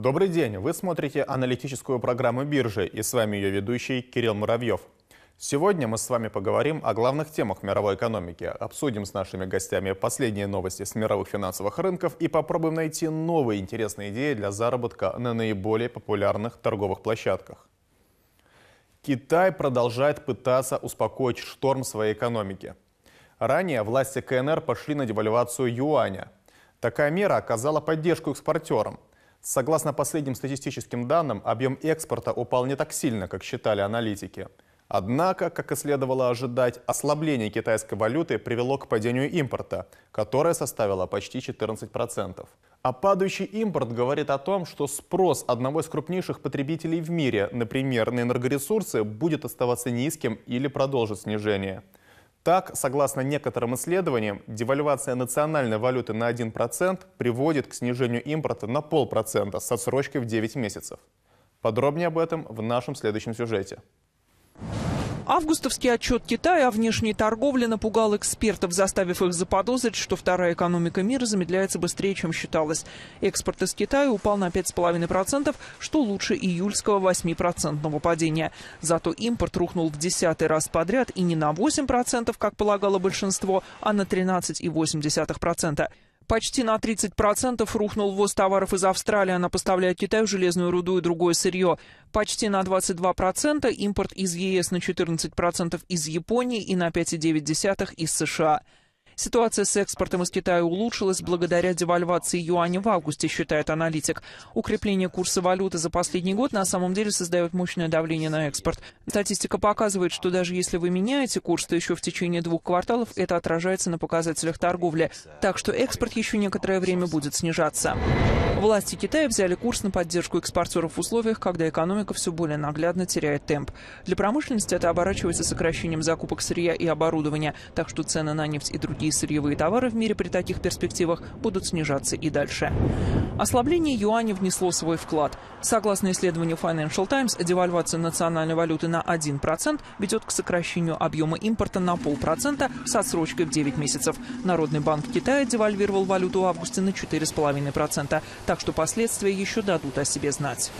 Добрый день! Вы смотрите аналитическую программу биржи и с вами ее ведущий Кирилл Муравьев. Сегодня мы с вами поговорим о главных темах мировой экономики, обсудим с нашими гостями последние новости с мировых финансовых рынков и попробуем найти новые интересные идеи для заработка на наиболее популярных торговых площадках. Китай продолжает пытаться успокоить шторм своей экономики. Ранее власти КНР пошли на девальвацию юаня. Такая мера оказала поддержку экспортерам – Согласно последним статистическим данным, объем экспорта упал не так сильно, как считали аналитики. Однако, как и следовало ожидать, ослабление китайской валюты привело к падению импорта, которое составило почти 14%. А падающий импорт говорит о том, что спрос одного из крупнейших потребителей в мире, например, на энергоресурсы, будет оставаться низким или продолжит снижение – так, согласно некоторым исследованиям, девальвация национальной валюты на 1% приводит к снижению импорта на полпроцента с отсрочкой в 9 месяцев. Подробнее об этом в нашем следующем сюжете. Августовский отчет Китая о внешней торговле напугал экспертов, заставив их заподозрить, что вторая экономика мира замедляется быстрее, чем считалось. Экспорт из Китая упал на 5,5%, что лучше июльского 8% падения. Зато импорт рухнул в десятый раз подряд и не на 8%, как полагало большинство, а на 13,8%. Почти на 30% рухнул ввоз товаров из Австралии. Она поставляет Китаю железную руду и другое сырье. Почти на 22% импорт из ЕС, на 14% из Японии и на 5,9% из США. Ситуация с экспортом из Китая улучшилась благодаря девальвации юаня в августе, считает аналитик. Укрепление курса валюты за последний год на самом деле создает мощное давление на экспорт. Статистика показывает, что даже если вы меняете курс, то еще в течение двух кварталов это отражается на показателях торговли. Так что экспорт еще некоторое время будет снижаться. Власти Китая взяли курс на поддержку экспортеров в условиях, когда экономика все более наглядно теряет темп. Для промышленности это оборачивается сокращением закупок сырья и оборудования, так что цены на нефть и другие Многие сырьевые товары в мире при таких перспективах будут снижаться и дальше. Ослабление юаня внесло свой вклад. Согласно исследованию Financial Times, девальвация национальной валюты на 1% ведет к сокращению объема импорта на полпроцента с отсрочкой в 9 месяцев. Народный банк Китая девальвировал валюту в августе на 4,5%, так что последствия еще дадут о себе знать.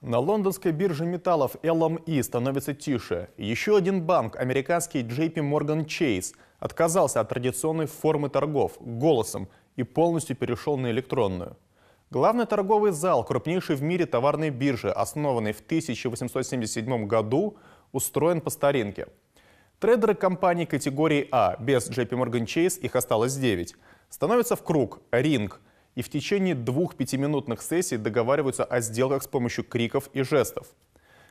На лондонской бирже металлов LME становится тише. Еще один банк, американский JP Morgan Chase – отказался от традиционной формы торгов голосом и полностью перешел на электронную. Главный торговый зал крупнейшей в мире товарной биржи, основанной в 1877 году, устроен по старинке. Трейдеры компаний категории А, без JP Morgan Chase их осталось 9, становятся в круг, ринг, и в течение двух пятиминутных сессий договариваются о сделках с помощью криков и жестов.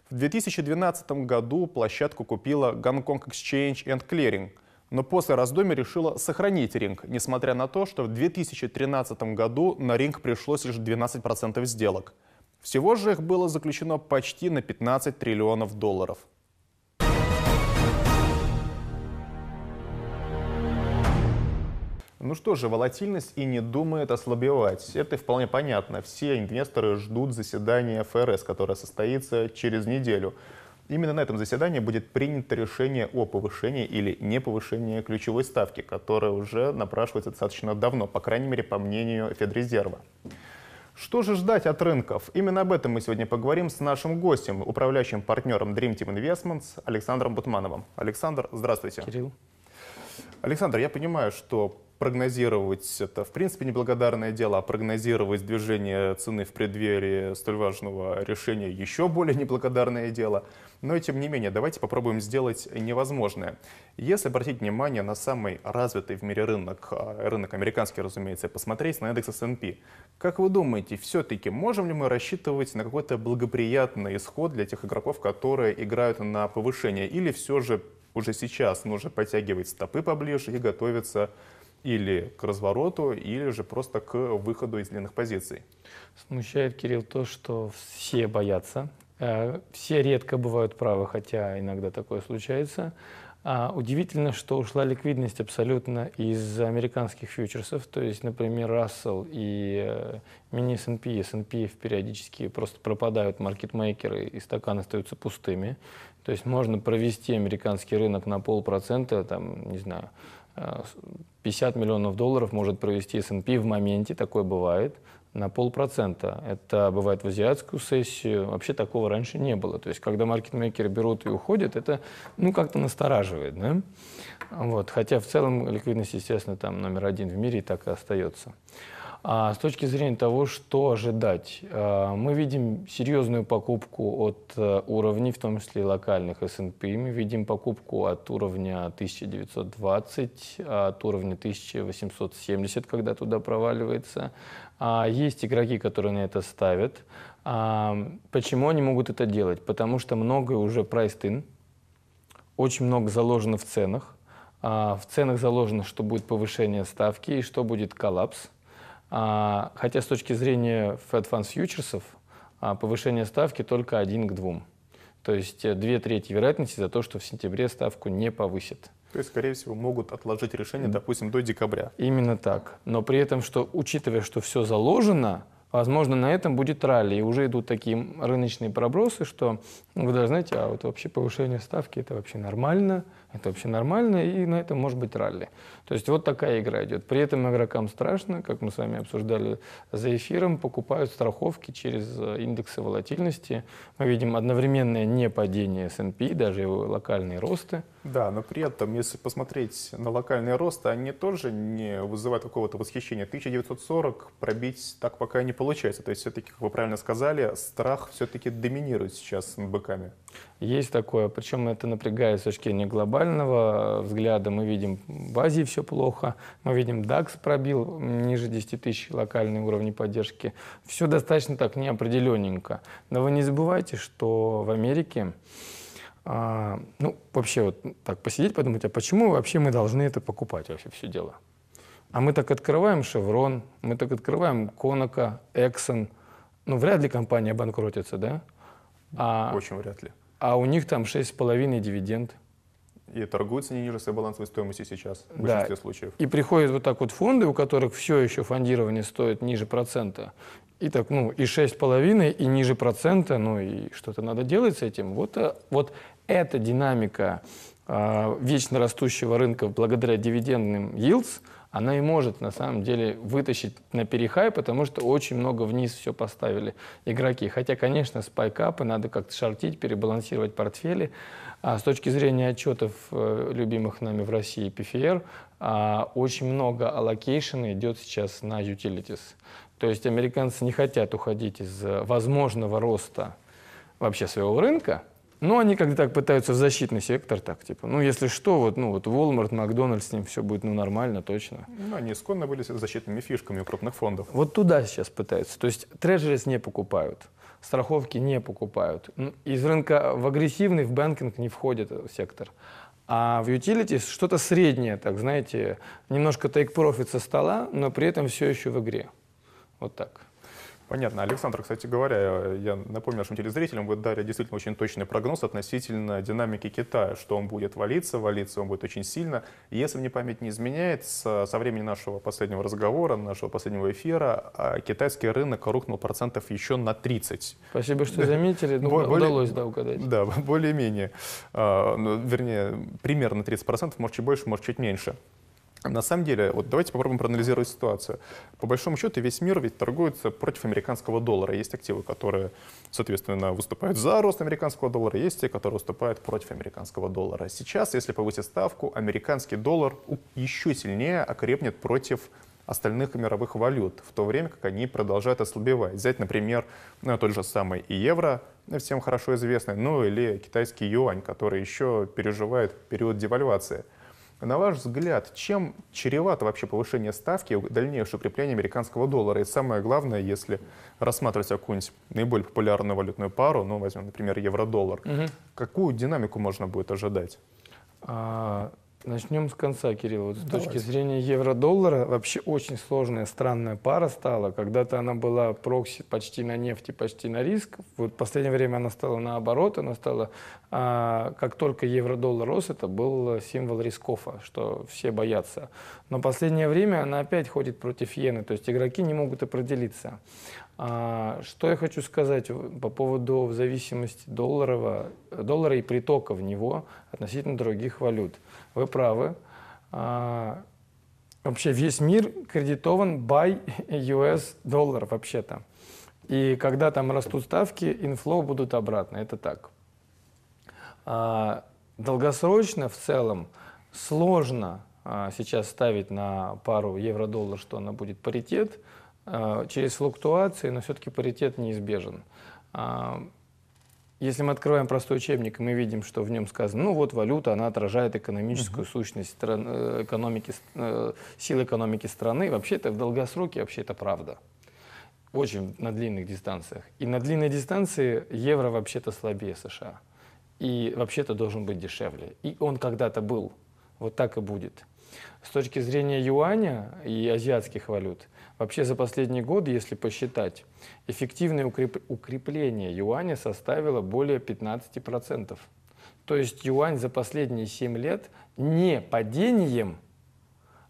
В 2012 году площадку купила Hong Kong Exchange and Clearing, но после раздумий решила сохранить ринг, несмотря на то, что в 2013 году на ринг пришлось лишь 12% сделок. Всего же их было заключено почти на 15 триллионов долларов. Ну что же, волатильность и не думает ослабевать. Это вполне понятно. Все инвесторы ждут заседания ФРС, которое состоится через неделю. Именно на этом заседании будет принято решение о повышении или не повышении ключевой ставки, которая уже напрашивается достаточно давно, по крайней мере, по мнению Федрезерва. Что же ждать от рынков? Именно об этом мы сегодня поговорим с нашим гостем, управляющим партнером Dream Team Investments Александром Бутмановым. Александр, здравствуйте. Кирилл. Александр, я понимаю, что прогнозировать, это в принципе неблагодарное дело, а прогнозировать движение цены в преддверии столь важного решения еще более неблагодарное дело. Но тем не менее, давайте попробуем сделать невозможное. Если обратить внимание на самый развитый в мире рынок, а, рынок американский, разумеется, посмотреть на индекс S&P, как вы думаете, все-таки можем ли мы рассчитывать на какой-то благоприятный исход для тех игроков, которые играют на повышение, или все же уже сейчас нужно подтягивать стопы поближе и готовиться или к развороту, или же просто к выходу из длинных позиций. Смущает, Кирилл, то, что все боятся. Э, все редко бывают правы, хотя иногда такое случается. А удивительно, что ушла ликвидность абсолютно из американских фьючерсов. То есть, например, Russell и э, мини S&P, S&P периодически просто пропадают маркетмейкеры, и стаканы остаются пустыми. То есть можно провести американский рынок на полпроцента, там, не знаю, 50 миллионов долларов может провести S&P в моменте, такое бывает, на полпроцента. Это бывает в азиатскую сессию. Вообще такого раньше не было. То есть, когда маркетмейкеры берут и уходят, это ну, как-то настораживает. Да? Вот. Хотя в целом ликвидность, естественно, там номер один в мире и так и остается. А с точки зрения того, что ожидать, э, мы видим серьезную покупку от э, уровней, в том числе локальных S&P. Мы видим покупку от уровня 1920, а от уровня 1870, когда туда проваливается. А есть игроки, которые на это ставят. А, почему они могут это делать? Потому что многое уже priced in, очень много заложено в ценах. В ценах заложено, что будет повышение ставки и что будет коллапс – а, хотя с точки зрения Fed Funds Futures а, повышение ставки только один к двум. То есть э, две трети вероятности за то, что в сентябре ставку не повысят. То есть, скорее всего, могут отложить решение, допустим, до декабря. Именно так. Но при этом, что учитывая, что все заложено, возможно, на этом будет ралли. И уже идут такие рыночные пробросы, что вы даже знаете, а вот вообще повышение ставки – это вообще нормально – это вообще нормально, и на этом может быть ралли. То есть вот такая игра идет. При этом игрокам страшно, как мы с вами обсуждали за эфиром, покупают страховки через э, индексы волатильности. Мы видим одновременное не падение S&P, даже его локальные росты. Да, но при этом, если посмотреть на локальные росты, они тоже не вызывают какого-то восхищения. 1940 пробить так пока не получается. То есть все-таки, как вы правильно сказали, страх все-таки доминирует сейчас над быками. Есть такое, причем это напрягает с точки зрения глобального глобального взгляда мы видим, в Азии все плохо, мы видим, DAX пробил ниже 10 тысяч локальные уровни поддержки. Все достаточно так неопределенненько. Но вы не забывайте, что в Америке а, ну, вообще вот так посидеть, подумать, а почему вообще мы должны это покупать вообще все дело? А мы так открываем «Шеврон», мы так открываем «Конока», Exxon. Ну, вряд ли компания обанкротится, да? А, Очень вряд ли. А у них там 6,5 дивиденд. И торгуются они ниже своей балансовой стоимости сейчас, в да. большинстве случаев. И приходят вот так вот фонды, у которых все еще фондирование стоит ниже процента. И так, ну, и 6,5, и ниже процента, ну, и что-то надо делать с этим. Вот, э, вот эта динамика э, вечно растущего рынка благодаря дивидендным yields, она и может на самом деле вытащить на перехай, потому что очень много вниз все поставили игроки. Хотя, конечно, спайкапы надо как-то шортить, перебалансировать портфели. А с точки зрения отчетов э, любимых нами в России PFR, а, очень много аллокейшена идет сейчас на utilities. То есть американцы не хотят уходить из э, возможного роста вообще своего рынка, но они как-то так пытаются в защитный сектор, так типа, ну если что, вот, ну вот Walmart, McDonald's с ним все будет ну нормально, точно. Ну они исконно были защитными фишками у крупных фондов. Вот туда сейчас пытаются. То есть трежерис не покупают страховки не покупают. Из рынка в агрессивный, в банкинг не входит э, сектор. А в utilities что-то среднее, так знаете, немножко take-profit со стола, но при этом все еще в игре. Вот так. Понятно. Александр, кстати говоря, я напомню нашим телезрителям, вы дали действительно очень точный прогноз относительно динамики Китая, что он будет валиться, валиться он будет очень сильно. Если мне память не изменяет, со времени нашего последнего разговора, нашего последнего эфира, а, китайский рынок рухнул процентов еще на 30. Спасибо, что заметили. Ну, более, удалось да, угадать. Да, более-менее. А, ну, Вернее, примерно 30%, может, чуть больше, может, чуть меньше. На самом деле, вот давайте попробуем проанализировать ситуацию. По большому счету, весь мир ведь торгуется против американского доллара. Есть активы, которые, соответственно, выступают за рост американского доллара, есть те, которые выступают против американского доллара. Сейчас, если повысить ставку, американский доллар еще сильнее окрепнет против остальных мировых валют, в то время как они продолжают ослабевать. Взять, например, э, тот же самый и евро, э, всем хорошо известный, ну или китайский юань, который еще переживает период девальвации – на ваш взгляд, чем чревато вообще повышение ставки и дальнейшее укрепление американского доллара? И самое главное, если рассматривать какую-нибудь наиболее популярную валютную пару, ну, возьмем, например, евро-доллар, угу. какую динамику можно будет ожидать? А, Начнем с конца, Кирилл. Вот с Давайте. точки зрения евро-доллара вообще очень сложная, странная пара стала. Когда-то она была прокси почти на нефть и почти на риск. Вот в последнее время она стала наоборот. Она стала, а, как только евро-доллар рос, это был символ рискофа, что все боятся. Но в последнее время она опять ходит против иены, то есть игроки не могут определиться. А, что я хочу сказать по поводу зависимости долларова, доллара и притока в него относительно других валют. Вы правы. А, вообще весь мир кредитован by US доллар вообще-то. И когда там растут ставки, инфло будут обратно. Это так. А, долгосрочно в целом сложно а, сейчас ставить на пару евро-доллар, что она будет паритет – Э, через флуктуации, но все-таки паритет неизбежен. А, если мы открываем простой учебник, мы видим, что в нем сказано, ну вот валюта, она отражает экономическую uh-huh. сущность стран, э, экономики, э, сил экономики страны. Вообще это в долгосроке, вообще это правда. Очень на длинных дистанциях. И на длинной дистанции евро вообще-то слабее США. И вообще-то должен быть дешевле. И он когда-то был. Вот так и будет. С точки зрения юаня и азиатских валют, Вообще за последний год, если посчитать, эффективное укреп... укрепление юаня составило более 15%. То есть юань за последние 7 лет не падением,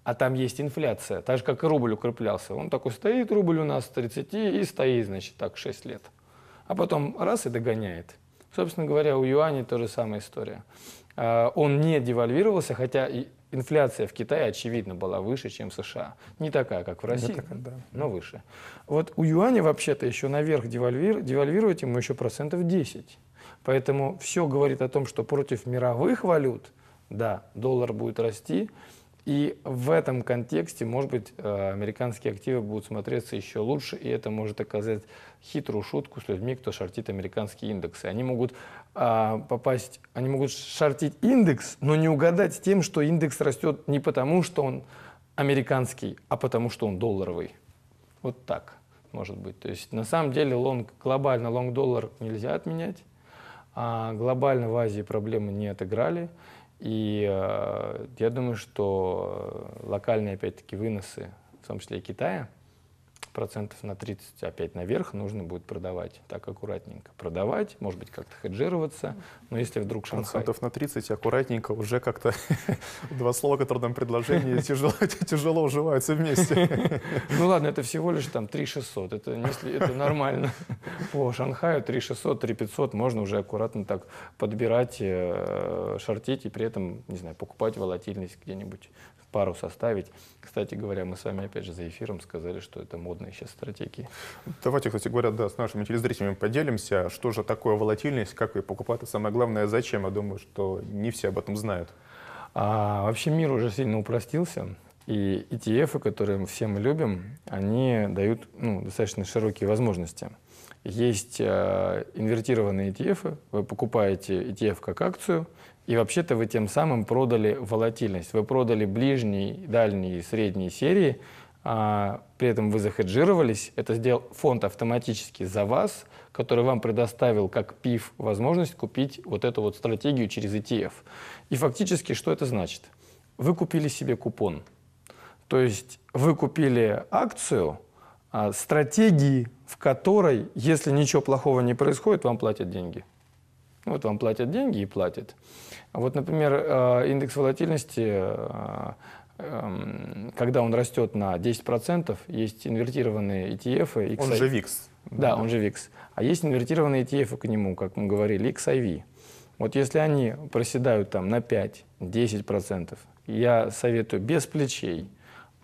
а там есть инфляция, так же, как и рубль укреплялся. Он такой стоит, рубль у нас 30 и стоит, значит, так 6 лет. А потом раз и догоняет. Собственно говоря, у юаня тоже самая история. А, он не девальвировался, хотя инфляция в Китае, очевидно, была выше, чем в США. Не такая, как в России, такая, да. но выше. Вот у юаня вообще-то еще наверх девальвир, девальвировать ему еще процентов 10. Поэтому все говорит о том, что против мировых валют, да, доллар будет расти, и в этом контексте, может быть, э, американские активы будут смотреться еще лучше, и это может оказать хитрую шутку с людьми, кто шортит американские индексы. Они могут а, попасть, они могут шортить индекс, но не угадать тем, что индекс растет не потому, что он американский, а потому, что он долларовый. Вот так может быть. То есть на самом деле лонг, глобально лонг-доллар нельзя отменять, а глобально в Азии проблемы не отыграли. И э, я думаю, что э, локальные, опять-таки, выносы, в том числе и Китая, процентов на 30 опять наверх нужно будет продавать так аккуратненько. Продавать, может быть, как-то хеджироваться, но если вдруг Шанхай... Процентов на 30 аккуратненько уже как-то два слова, которые там предложение тяжело, тяжело уживаются вместе. Ну ладно, это всего лишь там 3600, это, если это нормально. По Шанхаю 3600, 3500 можно уже аккуратно так подбирать, э, шортить и при этом, не знаю, покупать волатильность где-нибудь пару составить. Кстати говоря, мы с вами опять же за эфиром сказали, что это модные сейчас стратегии. Давайте, кстати говоря, да, с нашими телезрителями поделимся, что же такое волатильность, как ее покупать, и а самое главное, зачем. Я думаю, что не все об этом знают. А, вообще мир уже сильно упростился. И ETF, которые все мы любим, они дают ну, достаточно широкие возможности. Есть э, инвертированные ETF, вы покупаете ETF как акцию, и вообще-то вы тем самым продали волатильность. Вы продали ближние, дальние и средние серии, а, при этом вы захеджировались. Это сделал фонд автоматически за вас, который вам предоставил как ПИФ возможность купить вот эту вот стратегию через ETF. И фактически что это значит? Вы купили себе купон. То есть вы купили акцию а, стратегии, в которой, если ничего плохого не происходит, вам платят деньги. Вот вам платят деньги и платят. А вот, например, э, индекс волатильности, э, эм, когда он растет на 10%, есть инвертированные ETF. И XI... Он же VIX. Да, он же VIX. А есть инвертированные ETF к нему, как мы говорили, XIV. Вот если они проседают там на 5-10%, я советую без плечей,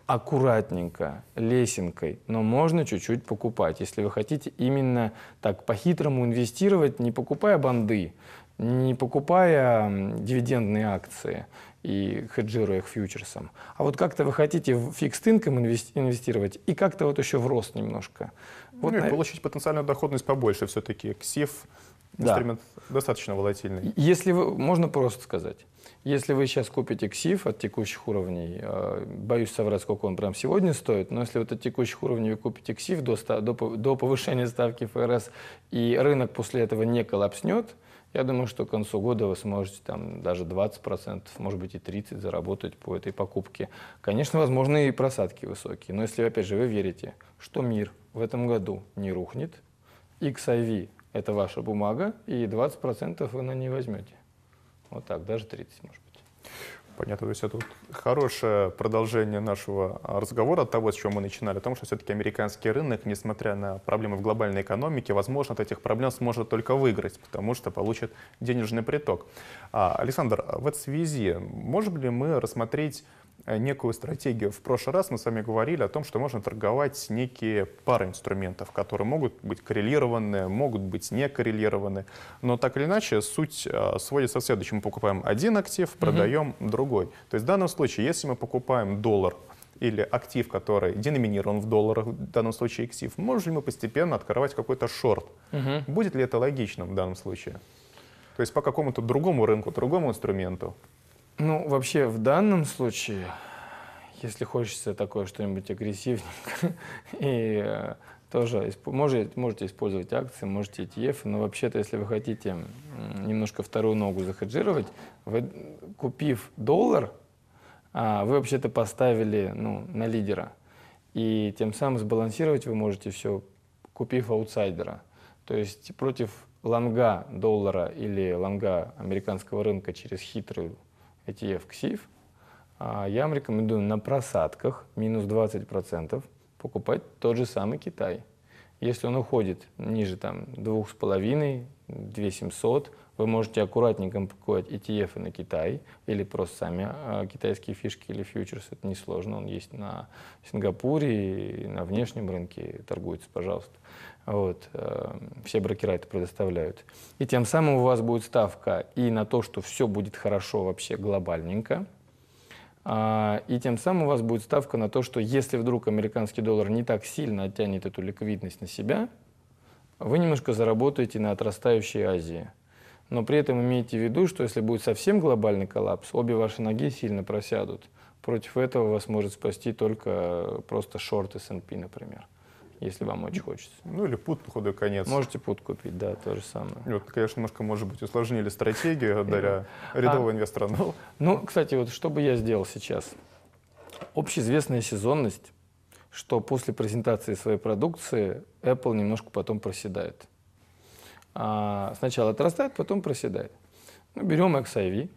аккуратненько, лесенкой, но можно чуть-чуть покупать, если вы хотите именно так по-хитрому инвестировать, не покупая банды, не покупая дивидендные акции и хеджируя их фьючерсом, а вот как-то вы хотите в фикст инком инвестировать и как-то вот еще в рост немножко. Ну вот ну, на... получить потенциальную доходность побольше все-таки. КСИФ да. инструмент достаточно волатильный. Если вы, можно просто сказать. Если вы сейчас купите КСИФ от текущих уровней, э, боюсь соврать, сколько он прям сегодня стоит, но если вот от текущих уровней вы купите КСИФ до, до, до повышения ставки ФРС, и рынок после этого не коллапснет, я думаю, что к концу года вы сможете там даже 20%, может быть и 30% заработать по этой покупке. Конечно, возможны и просадки высокие, но если, опять же, вы верите, что мир в этом году не рухнет, XIV – это ваша бумага, и 20% вы на ней возьмете. Вот так, даже 30, может быть. Понятно. То есть это вот хорошее продолжение нашего а, разговора от того, с чего мы начинали, о том, что все-таки американский рынок, несмотря на проблемы в глобальной экономике, возможно, от этих проблем сможет только выиграть, потому что получит денежный приток. А, Александр, а в этой связи можем ли мы рассмотреть Э, некую стратегию. В прошлый раз мы с вами говорили о том, что можно торговать некие пары инструментов, которые могут быть коррелированы, могут быть не коррелированы. Но так или иначе, суть э, сводится к следующему. Мы покупаем один актив, продаем угу. другой. То есть в данном случае, если мы покупаем доллар, или актив, который деноминирован в долларах, в данном случае актив, можем ли мы постепенно открывать какой-то шорт? Угу. Будет ли это логичным в данном случае? То есть по какому-то другому рынку, другому инструменту? Ну, вообще, в данном случае, если хочется такое что-нибудь агрессивненькое, и э, тоже можете, можете использовать акции, можете ETF, но вообще-то, если вы хотите немножко вторую ногу захеджировать, вы, купив доллар, а, вы вообще-то поставили ну, на лидера. И тем самым сбалансировать вы можете все, купив аутсайдера. То есть против лонга доллара или лонга американского рынка через хитрую ETF КСИФ, а я вам рекомендую на просадках минус 20% покупать тот же самый Китай. Если он уходит ниже там 2,5, 2,700, вы можете аккуратненько покупать ETF на Китай или просто сами а, китайские фишки или фьючерсы. Это несложно. Он есть на Сингапуре и на внешнем рынке. Торгуется, пожалуйста. Вот. Э, все брокера это предоставляют. И тем самым у вас будет ставка и на то, что все будет хорошо вообще глобальненько, а, и тем самым у вас будет ставка на то, что если вдруг американский доллар не так сильно оттянет эту ликвидность на себя, вы немножко заработаете на отрастающей Азии. Но при этом имейте в виду, что если будет совсем глобальный коллапс, обе ваши ноги сильно просядут. Против этого вас может спасти только э, просто шорт S&P, например если вам очень хочется. Ну или пут на худой конец. Можете пут купить, да, то же самое. И вот, конечно, немножко, может быть, усложнили стратегию, даря рядового а. инвестора. Ну, ну, кстати, вот что бы я сделал сейчас? Общеизвестная сезонность, что после презентации своей продукции Apple немножко потом проседает а, сначала отрастает, потом проседает. Ну, берем XIV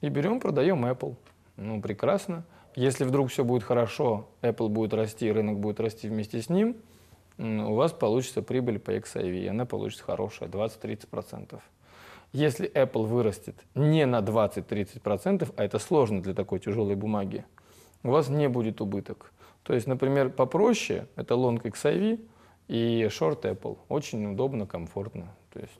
и берем, продаем Apple. Ну, прекрасно. Если вдруг все будет хорошо, Apple будет расти, рынок будет расти вместе с ним, у вас получится прибыль по XIV, и она получится хорошая, 20-30%. Если Apple вырастет не на 20-30%, а это сложно для такой тяжелой бумаги, у вас не будет убыток. То есть, например, попроще, это лонг XIV – и Short Apple. Очень удобно, комфортно. То есть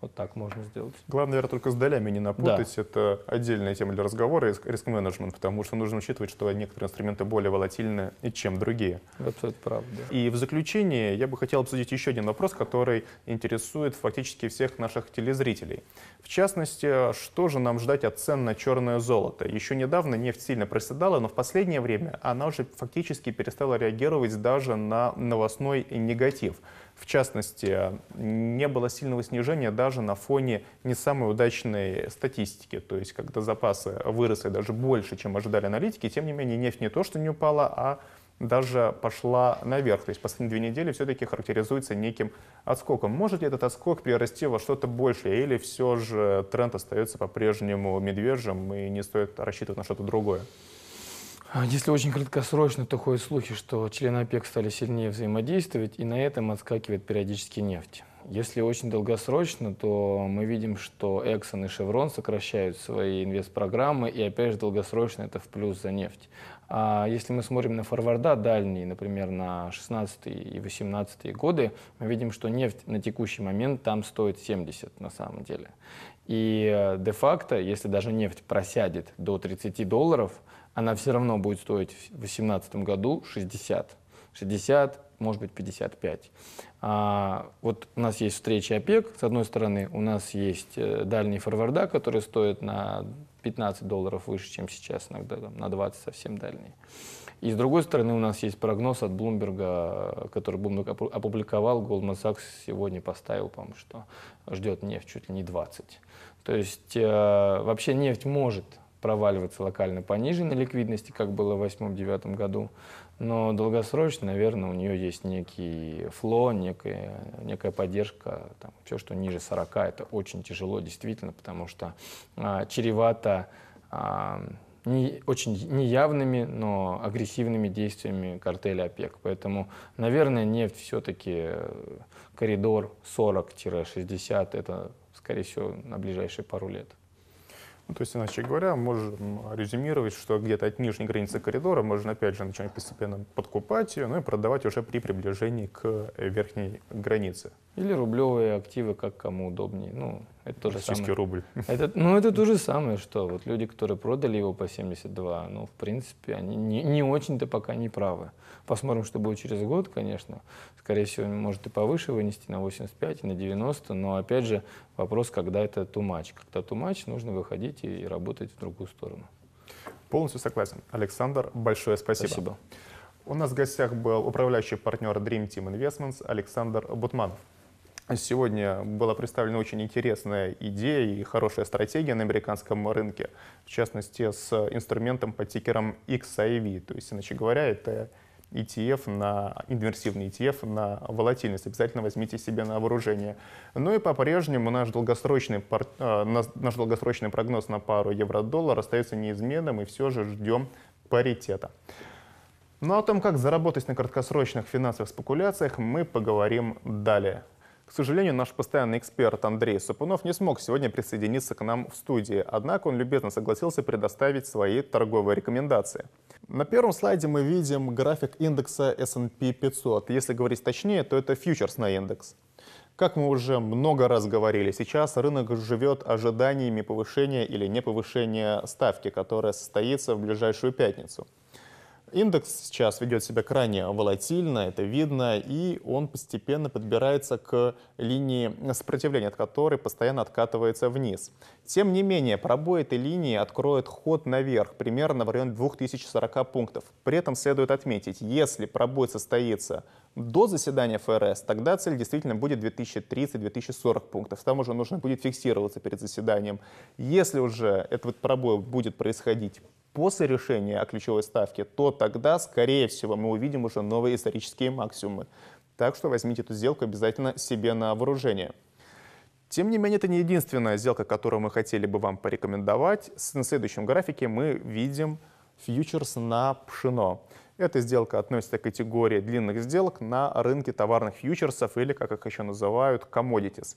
вот так можно сделать. Главное, наверное, только с долями не напутать. Да. Это отдельная тема для разговора, риск-менеджмент, потому что нужно учитывать, что некоторые инструменты более волатильны, чем другие. Абсолютно правда. И в заключение я бы хотел обсудить еще один вопрос, который интересует фактически всех наших телезрителей. В частности, что же нам ждать от цен на черное золото? Еще недавно нефть сильно проседала, но в последнее время она уже фактически перестала реагировать даже на новостной негатив. В частности, не было сильного снижения даже на фоне не самой удачной статистики. То есть, когда запасы выросли даже больше, чем ожидали аналитики, тем не менее нефть не то, что не упала, а даже пошла наверх. То есть последние две недели все-таки характеризуется неким отскоком. Может ли этот отскок перерасти во что-то большее, или все же тренд остается по-прежнему медвежьим, и не стоит рассчитывать на что-то другое? А если очень краткосрочно, то ходят слухи, что члены ОПЕК стали сильнее взаимодействовать, и на этом отскакивает периодически нефть. Если очень долгосрочно, то мы видим, что Exxon и Chevron сокращают свои инвестпрограммы, и опять же долгосрочно это в плюс за нефть. А если мы смотрим на форварда дальние, например, на 16 и 18 годы, мы видим, что нефть на текущий момент там стоит 70 на самом деле. И э, де-факто, если даже нефть просядет до 30 долларов – она все равно будет стоить в 2018 году 60. 60, может быть, 55. А, вот у нас есть встречи ОПЕК, с одной стороны, у нас есть э, дальние форварда, которые стоят на 15 долларов выше, чем сейчас, иногда там, на 20 совсем дальние. И с другой стороны, у нас есть прогноз от Блумберга, который Блумберг опубликовал, Goldman Sachs сегодня поставил, по-моему, что ждет нефть чуть ли не 20. То есть э, вообще нефть может проваливаться локально по пониженной ликвидности, как было в 2008-2009 году. Но долгосрочно, наверное, у нее есть некий фло, некая, некая поддержка. Там, все, что ниже 40, это очень тяжело, действительно, потому что а, чревато а, не, очень неявными, но агрессивными действиями картеля ОПЕК. Поэтому, наверное, нефть все-таки э, коридор 40-60 это, скорее всего, на ближайшие пару лет. Ну, то есть, иначе говоря, можем резюмировать, что где-то от нижней границы коридора можно, опять же, начать постепенно подкупать ее, ну и продавать уже при приближении к э, верхней границе. Или рублевые активы, как кому удобнее. Ну, это тоже Российский самое. рубль. Это, ну, это то же самое, что вот люди, которые продали его по 72, ну, в принципе, они не, не очень-то пока не правы. Посмотрим, что будет через год, конечно. Скорее всего, может и повыше вынести на 85, на 90, но, опять же, вопрос, когда это тумач. Когда тумач, нужно выходить и, работать в другую сторону. Полностью согласен. Александр, большое спасибо. Спасибо. У нас в гостях был управляющий партнер Dream Team Investments Александр Бутманов. Сегодня была представлена очень интересная идея и хорошая стратегия на американском рынке, в частности, с инструментом под тикером XIV. То есть, иначе говоря, это ETF на инверсивный ETF на волатильность. Обязательно возьмите себе на вооружение. Ну и по-прежнему наш долгосрочный, пар... Э, наш долгосрочный прогноз на пару евро-доллар остается неизменным, и все же ждем паритета. Но ну, о том, как заработать на краткосрочных финансовых спекуляциях, мы поговорим далее. К сожалению, наш постоянный эксперт Андрей Сапунов не смог сегодня присоединиться к нам в студии, однако он любезно согласился предоставить свои торговые рекомендации. На первом слайде мы видим график индекса S&P 500. Если говорить точнее, то это фьючерс на индекс. Как мы уже много раз говорили, сейчас рынок живет ожиданиями повышения или не повышения ставки, которая состоится в ближайшую пятницу. Индекс сейчас ведет себя крайне волатильно, это видно, и он постепенно подбирается к линии сопротивления, от которой постоянно откатывается вниз. Тем не менее, пробой этой линии откроет ход наверх, примерно в район 2040 пунктов. При этом следует отметить, если пробой состоится до заседания ФРС, тогда цель действительно будет 2030-2040 пунктов. Там уже нужно будет фиксироваться перед заседанием. Если уже этот пробой будет происходить после решения о ключевой ставке, то тогда, скорее всего, мы увидим уже новые исторические максимумы. Так что возьмите эту сделку обязательно себе на вооружение. Тем не менее, это не единственная сделка, которую мы хотели бы вам порекомендовать. На следующем графике мы видим фьючерс на пшено. Эта сделка относится к категории длинных сделок на рынке товарных фьючерсов или, как их еще называют, commodities.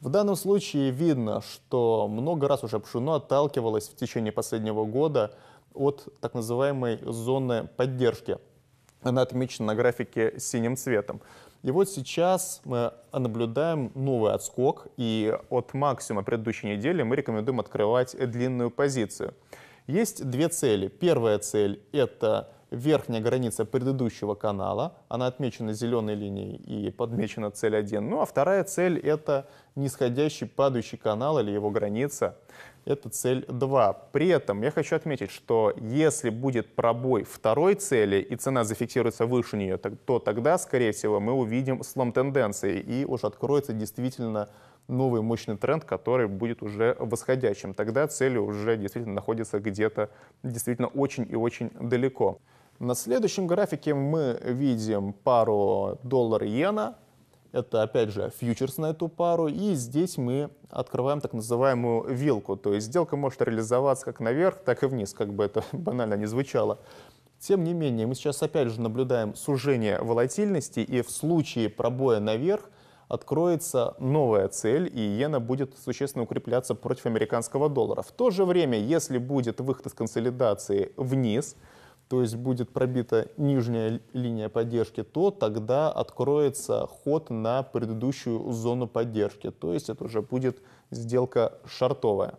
В данном случае видно, что много раз уже пшено отталкивалось в течение последнего года от так называемой зоны поддержки. Она отмечена на графике синим цветом. И вот сейчас мы наблюдаем новый отскок, и от максимума предыдущей недели мы рекомендуем открывать длинную позицию. Есть две цели. Первая цель – это верхняя граница предыдущего канала, она отмечена зеленой линией и подмечена цель 1. Ну а вторая цель — это нисходящий падающий канал или его граница. Это цель 2. При этом я хочу отметить, что если будет пробой второй цели и цена зафиксируется выше нее, то тогда, скорее всего, мы увидим слом тенденции и уже откроется действительно новый мощный тренд, который будет уже восходящим. Тогда цели уже действительно находятся где-то действительно очень и очень далеко. На следующем графике мы видим пару доллар-иена. Это, опять же, фьючерс на эту пару. И здесь мы открываем так называемую вилку. То есть сделка может реализоваться как наверх, так и вниз, как бы это банально не звучало. Тем не менее, мы сейчас опять же наблюдаем сужение волатильности, и в случае пробоя наверх откроется новая цель, и иена будет существенно укрепляться против американского доллара. В то же время, если будет выход из консолидации вниз – то есть будет пробита нижняя линия поддержки, то тогда откроется ход на предыдущую зону поддержки. То есть это уже будет сделка шартовая.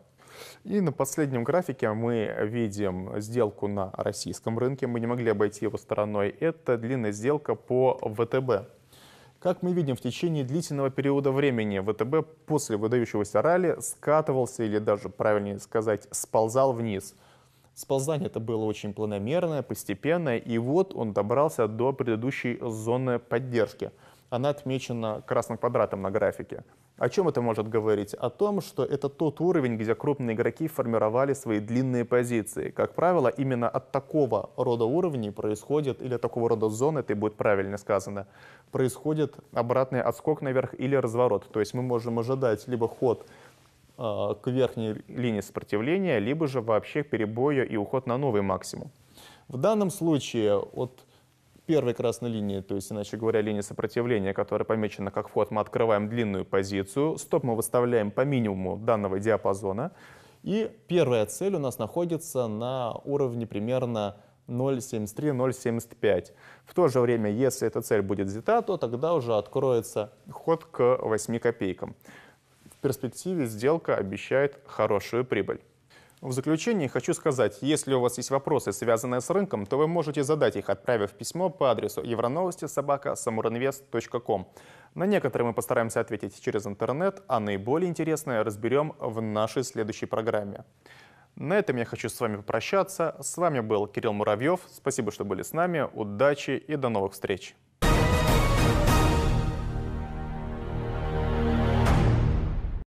И на последнем графике мы видим сделку на российском рынке. Мы не могли обойти его стороной. Это длинная сделка по ВТБ. Как мы видим, в течение длительного периода времени ВТБ после выдающегося ралли скатывался или даже, правильнее сказать, сползал вниз – Сползание это было очень планомерное, постепенное, и вот он добрался до предыдущей зоны поддержки. Она отмечена красным квадратом на графике. О чем это может говорить? О том, что это тот уровень, где крупные игроки формировали свои длинные позиции. Как правило, именно от такого рода уровней происходит, или от такого рода зоны, это и будет правильно сказано, происходит обратный отскок наверх или разворот. То есть мы можем ожидать либо ход Э, к верхней линии сопротивления, либо же вообще к перебою и уход на новый максимум. В данном случае от первой красной линии, то есть, иначе говоря, линии сопротивления, которая помечена как вход, мы открываем длинную позицию, стоп мы выставляем по минимуму данного диапазона, и первая цель у нас находится на уровне примерно 0,73-0,75. В то же время, если эта цель будет взята, то тогда уже откроется ход к 8 копейкам перспективе сделка обещает хорошую прибыль. В заключение хочу сказать, если у вас есть вопросы, связанные с рынком, то вы можете задать их, отправив письмо по адресу евроновости собака самуринвест.ком. На некоторые мы постараемся ответить через интернет, а наиболее интересное разберем в нашей следующей программе. На этом я хочу с вами попрощаться. С вами был Кирилл Муравьев. Спасибо, что были с нами. Удачи и до новых встреч.